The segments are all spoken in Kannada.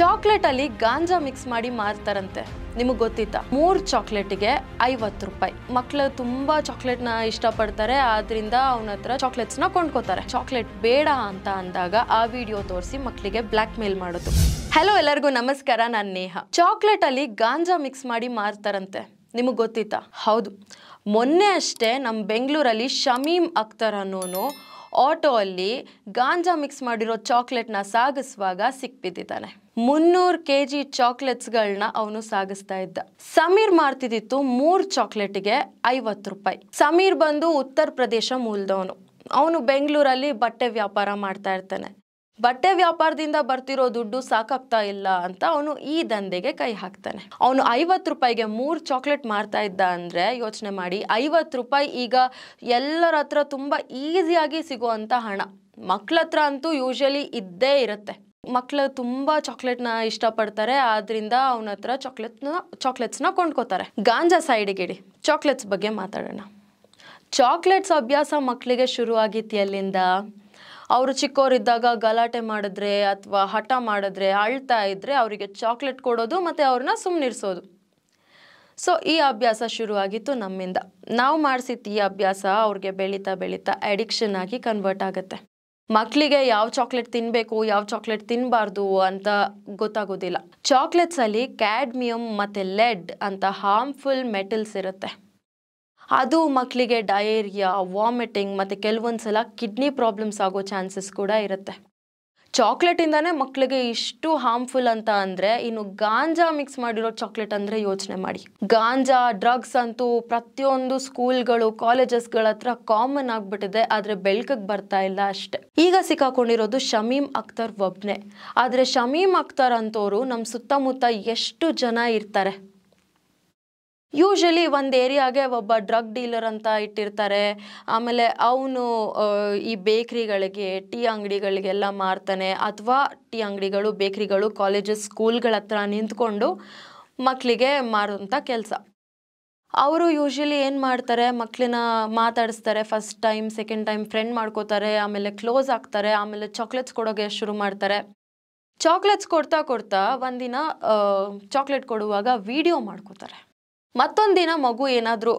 ಚಾಕ್ಲೇಟಲ್ಲಿ ಗಾಂಜಾ ಮಿಕ್ಸ್ ಮಾಡಿ ಮಾರ್ತಾರಂತೆ ನಿಮಗೆ ಗೊತ್ತಿತ್ತಾ ಮೂರು ಚಾಕ್ಲೇಟಿಗೆ ಐವತ್ತು ರೂಪಾಯಿ ಮಕ್ಕಳು ತುಂಬ ಇಷ್ಟ ಇಷ್ಟಪಡ್ತಾರೆ ಆದ್ರಿಂದ ಅವನ ಹತ್ರ ನ ಕೊಂಡ್ಕೋತಾರೆ ಚಾಕ್ಲೇಟ್ ಬೇಡ ಅಂತ ಅಂದಾಗ ಆ ವಿಡಿಯೋ ತೋರಿಸಿ ಮಕ್ಕಳಿಗೆ ಬ್ಲ್ಯಾಕ್ ಮೇಲ್ ಮಾಡೋದು ಹಲೋ ಎಲ್ಲರಿಗೂ ನಮಸ್ಕಾರ ನಾನು ನೇಹ ಚಾಕ್ಲೇಟಲ್ಲಿ ಗಾಂಜಾ ಮಿಕ್ಸ್ ಮಾಡಿ ಮಾರ್ತಾರಂತೆ ನಿಮಗೆ ಗೊತ್ತಿತ್ತಾ ಹೌದು ಮೊನ್ನೆ ಅಷ್ಟೇ ನಮ್ಮ ಬೆಂಗಳೂರಲ್ಲಿ ಶಮೀಮ್ ಅಕ್ತರ್ ಅನ್ನೋನು ಆಟೋ ಅಲ್ಲಿ ಗಾಂಜಾ ಮಿಕ್ಸ್ ಮಾಡಿರೋ ಚಾಕ್ಲೇಟ್ನ ಸಾಗಿಸುವಾಗ ಸಿಕ್ಬಿದ್ದಾನೆ ಮುನ್ನೂರು ಕೆ ಜಿ ಚಾಕ್ಲೇಟ್ಸ್ಗಳನ್ನ ಅವನು ಸಾಗಿಸ್ತಾ ಇದ್ದ ಸಮೀರ್ ಮಾಡ್ತಿದ್ದಿತ್ತು ಮೂರು ಚಾಕ್ಲೇಟ್ಗೆ ಐವತ್ತು ರೂಪಾಯಿ ಸಮೀರ್ ಬಂದು ಉತ್ತರ ಪ್ರದೇಶ ಮೂಲದವನು ಅವನು ಬೆಂಗಳೂರಲ್ಲಿ ಬಟ್ಟೆ ವ್ಯಾಪಾರ ಮಾಡ್ತಾ ಇರ್ತಾನೆ ಬಟ್ಟೆ ವ್ಯಾಪಾರದಿಂದ ಬರ್ತಿರೋ ದುಡ್ಡು ಸಾಕಾಗ್ತಾ ಇಲ್ಲ ಅಂತ ಅವನು ಈ ದಂಧೆಗೆ ಕೈ ಹಾಕ್ತಾನೆ ಅವನು ಐವತ್ತು ರೂಪಾಯಿಗೆ ಮೂರು ಚಾಕ್ಲೇಟ್ ಮಾರ್ತಾ ಇದ್ದ ಅಂದರೆ ಯೋಚನೆ ಮಾಡಿ ಐವತ್ತು ರೂಪಾಯಿ ಈಗ ಎಲ್ಲರ ಹತ್ರ ತುಂಬ ಈಸಿಯಾಗಿ ಸಿಗುವಂತ ಹಣ ಮಕ್ಳ ಹತ್ರ ಅಂತೂ ಯೂಶಲಿ ಇದ್ದೇ ಇರುತ್ತೆ ಮಕ್ಕಳು ತುಂಬ ಚಾಕ್ಲೇಟ್ನ ಇಷ್ಟಪಡ್ತಾರೆ ಆದ್ರಿಂದ ಅವನ ಹತ್ರ ಚಾಕ್ಲೇಟ್ನ ಚಾಕ್ಲೇಟ್ಸ್ನ ಕೊಂಡ್ಕೋತಾರೆ ಗಾಂಜಾ ಸೈಡ್ಗಿಡಿ ಚಾಕ್ಲೇಟ್ಸ್ ಬಗ್ಗೆ ಮಾತಾಡೋಣ ಚಾಕ್ಲೇಟ್ಸ್ ಅಭ್ಯಾಸ ಮಕ್ಕಳಿಗೆ ಶುರು ಆಗಿತ್ತು ಅಲ್ಲಿಂದ ಅವರು ಚಿಕ್ಕವರಿದ್ದಾಗ ಗಲಾಟೆ ಮಾಡಿದ್ರೆ ಅಥವಾ ಹಠ ಮಾಡಿದ್ರೆ ಅಳ್ತಾ ಇದ್ದರೆ ಅವರಿಗೆ ಚಾಕ್ಲೇಟ್ ಕೊಡೋದು ಮತ್ತು ಅವ್ರನ್ನ ಸುಮ್ಮನಿರಿಸೋದು ಸೊ ಈ ಅಭ್ಯಾಸ ಶುರುವಾಗಿತ್ತು ನಮ್ಮಿಂದ ನಾವು ಮಾಡಿಸಿದ ಈ ಅಭ್ಯಾಸ ಅವ್ರಿಗೆ ಬೆಳೀತಾ ಬೆಳೀತಾ ಅಡಿಕ್ಷನ್ ಆಗಿ ಕನ್ವರ್ಟ್ ಆಗುತ್ತೆ ಮಕ್ಕಳಿಗೆ ಯಾವ ಚಾಕ್ಲೇಟ್ ತಿನ್ನಬೇಕು ಯಾವ ಚಾಕ್ಲೇಟ್ ತಿನ್ನಬಾರ್ದು ಅಂತ ಗೊತ್ತಾಗೋದಿಲ್ಲ ಚಾಕ್ಲೇಟ್ಸಲ್ಲಿ ಕ್ಯಾಡ್ಮಿಯಮ್ ಮತ್ತು ಲೆಡ್ ಅಂತ ಹಾರ್ಮ್ಫುಲ್ ಮೆಟಲ್ಸ್ ಇರುತ್ತೆ ಅದು ಮಕ್ಕಳಿಗೆ ಡಯೇರಿಯಾ ವಾಮಿಟಿಂಗ್ ಮತ್ತು ಕೆಲವೊಂದು ಸಲ ಕಿಡ್ನಿ ಪ್ರಾಬ್ಲಮ್ಸ್ ಆಗೋ ಚಾನ್ಸಸ್ ಕೂಡ ಇರುತ್ತೆ ಚಾಕ್ಲೇಟಿಂದನೇ ಮಕ್ಕಳಿಗೆ ಇಷ್ಟು ಹಾರ್ಮ್ಫುಲ್ ಅಂತ ಅಂದರೆ ಇನ್ನು ಗಾಂಜಾ ಮಿಕ್ಸ್ ಮಾಡಿರೋ ಚಾಕ್ಲೇಟ್ ಅಂದರೆ ಯೋಚನೆ ಮಾಡಿ ಗಾಂಜಾ ಡ್ರಗ್ಸ್ ಅಂತೂ ಪ್ರತಿಯೊಂದು ಸ್ಕೂಲ್ಗಳು ಕಾಲೇಜಸ್ಗಳ ಹತ್ರ ಕಾಮನ್ ಆಗಿಬಿಟ್ಟಿದೆ ಆದರೆ ಬೆಳ್ಕಕ್ಕೆ ಬರ್ತಾ ಇಲ್ಲ ಅಷ್ಟೇ ಈಗ ಸಿಕ್ಕಾಕೊಂಡಿರೋದು ಶಮೀಮ್ ಅಖ್ತರ್ ಒಬ್ನೇ ಆದರೆ ಶಮೀಮ್ ಅಖ್ತರ್ ಅಂತವರು ನಮ್ಮ ಸುತ್ತಮುತ್ತ ಎಷ್ಟು ಜನ ಇರ್ತಾರೆ ಯೂಶಲಿ ಒಂದು ಏರಿಯಾಗೆ ಒಬ್ಬ ಡ್ರಗ್ ಡೀಲರ್ ಅಂತ ಇಟ್ಟಿರ್ತಾರೆ ಆಮೇಲೆ ಅವನು ಈ ಬೇಕ್ರಿಗಳಿಗೆ ಟೀ ಅಂಗಡಿಗಳಿಗೆಲ್ಲ ಮಾರ್ತಾನೆ ಅಥವಾ ಟೀ ಅಂಗಡಿಗಳು ಬೇಕ್ರಿಗಳು ಕಾಲೇಜಸ್ ಸ್ಕೂಲ್ಗಳ ಹತ್ರ ನಿಂತ್ಕೊಂಡು ಮಕ್ಕಳಿಗೆ ಮಾರುವಂಥ ಕೆಲಸ ಅವರು ಯೂಶಲಿ ಏನು ಮಾಡ್ತಾರೆ ಮಕ್ಕಳನ್ನ ಮಾತಾಡಿಸ್ತಾರೆ first time second time friend ಮಾಡ್ಕೋತಾರೆ ಆಮೇಲೆ ಕ್ಲೋಸ್ ಆಗ್ತಾರೆ ಆಮೇಲೆ ಚಾಕ್ಲೇಟ್ಸ್ ಕೊಡೋಕೆ ಶುರು ಮಾಡ್ತಾರೆ ಚಾಕ್ಲೇಟ್ಸ್ ಕೊಡ್ತಾ ಕೊಡ್ತಾ ಒಂದಿನ ಚಾಕ್ಲೇಟ್ ಕೊಡುವಾಗ ವಿಡಿಯೋ ಮಾಡ್ಕೋತಾರೆ ಮತ್ತೊಂದಿನ ಮಗು ಏನಾದರೂ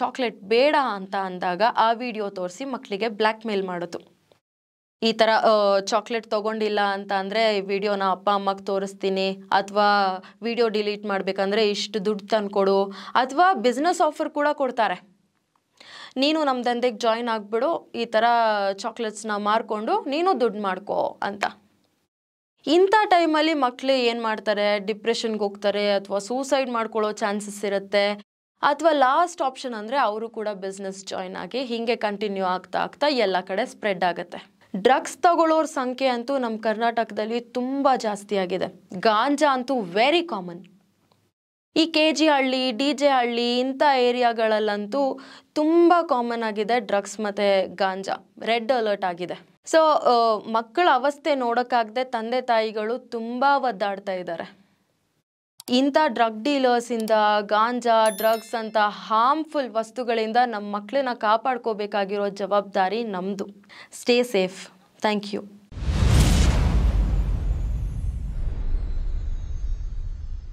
ಚಾಕ್ಲೇಟ್ ಬೇಡ ಅಂತ ಅಂದಾಗ ಆ ವಿಡಿಯೋ ತೋರಿಸಿ ಮಕ್ಕಳಿಗೆ ಬ್ಲ್ಯಾಕ್ ಮೇಲ್ ಮಾಡೋದು ಈ ಥರ ಚಾಕ್ಲೇಟ್ ತೊಗೊಂಡಿಲ್ಲ ಅಂತ ಅಂದರೆ ವಿಡಿಯೋನ ಅಪ್ಪ ಅಮ್ಮಗೆ ತೋರಿಸ್ತೀನಿ ಅಥವಾ ವಿಡಿಯೋ ಡಿಲೀಟ್ ಮಾಡಬೇಕಂದ್ರೆ ಇಷ್ಟು ದುಡ್ಡು ತಂದುಕೊಡು ಅಥವಾ ಬಿಸ್ನೆಸ್ ಆಫರ್ ಕೂಡ ಕೊಡ್ತಾರೆ ನೀನು ನಮ್ಮ ದಂಧೆಗೆ ಜಾಯ್ನ್ ಆಗಿಬಿಡು ಈ ಥರ ಚಾಕ್ಲೇಟ್ಸ್ನ ಮಾರ್ಕೊಂಡು ನೀನು ದುಡ್ಡು ಮಾಡ್ಕೋ ಅಂತ ಇಂಥ ಟೈಮಲ್ಲಿ ಮಕ್ಕಳು ಏನು ಮಾಡ್ತಾರೆ ಡಿಪ್ರೆಷನ್ಗೆ ಹೋಗ್ತಾರೆ ಅಥವಾ ಸೂಸೈಡ್ ಮಾಡ್ಕೊಳ್ಳೋ ಚಾನ್ಸಸ್ ಇರುತ್ತೆ ಅಥವಾ ಲಾಸ್ಟ್ ಆಪ್ಷನ್ ಅಂದರೆ ಅವರು ಕೂಡ ಬಿಸ್ನೆಸ್ ಜಾಯ್ನ್ ಆಗಿ ಹೀಗೆ ಕಂಟಿನ್ಯೂ ಆಗ್ತಾ ಆಗ್ತಾ ಎಲ್ಲ ಕಡೆ ಸ್ಪ್ರೆಡ್ ಆಗುತ್ತೆ ಡ್ರಗ್ಸ್ ತಗೊಳ್ಳೋರ ಸಂಖ್ಯೆ ಅಂತೂ ನಮ್ಮ ಕರ್ನಾಟಕದಲ್ಲಿ ತುಂಬ ಜಾಸ್ತಿ ಆಗಿದೆ ಗಾಂಜಾ ಅಂತೂ ವೆರಿ ಕಾಮನ್ ಈ K G Halli D J Halli ಇಂಥ ಏರಿಯಾಗಳಲ್ಲಂತೂ ತುಂಬ ಕಾಮನ್ ಆಗಿದೆ ಡ್ರಗ್ಸ್ ಮತ್ತು ಗಾಂಜಾ ರೆಡ್ ಅಲರ್ಟ್ ಆಗಿದೆ ಸೊ ಮಕ್ಕಳ ಅವಸ್ಥೆ ನೋಡೋಕ್ಕಾಗದೆ ತಂದೆ ತಾಯಿಗಳು ತುಂಬ ಒದ್ದಾಡ್ತಾ ಇದ್ದಾರೆ ಇಂಥ ಡ್ರಗ್ ಡೀಲರ್ಸಿಂದ ಗಾಂಜಾ ಡ್ರಗ್ಸ್ ಅಂತ ಹಾರ್ಮ್ಫುಲ್ ವಸ್ತುಗಳಿಂದ ನಮ್ಮ ಮಕ್ಕಳನ್ನ ಕಾಪಾಡ್ಕೋಬೇಕಾಗಿರೋ ಜವಾಬ್ದಾರಿ ನಮ್ಮದು ಸ್ಟೇ ಸೇಫ್ ಥ್ಯಾಂಕ್ ಯು